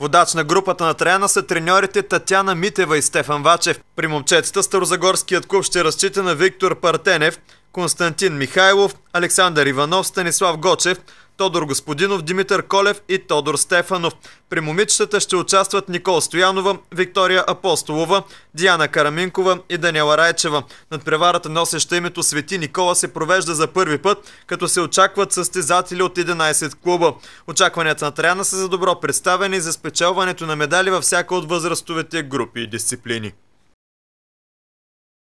Водач на групата на Траяна са треньорите Татяна Митева и Стефан Вачев. При момчетата Старозагорският клуб ще разчита на Виктор Партенев – Константин Михайлов, Александър Иванов, Станислав Гочев, Тодор Господинов, Димитър Колев и Тодор Стефанов. При момичетата ще участват Никол Стоянова, Виктория Апостолова, Диана Караминкова и Даниела Райчева. Над преварата носеща името Свети Никола се провежда за първи път, като се очакват състезатели от 11 клуба. Очакванията на Траяна са за добро представени и за спечелването на медали във всяка от възрастовете групи и дисциплини.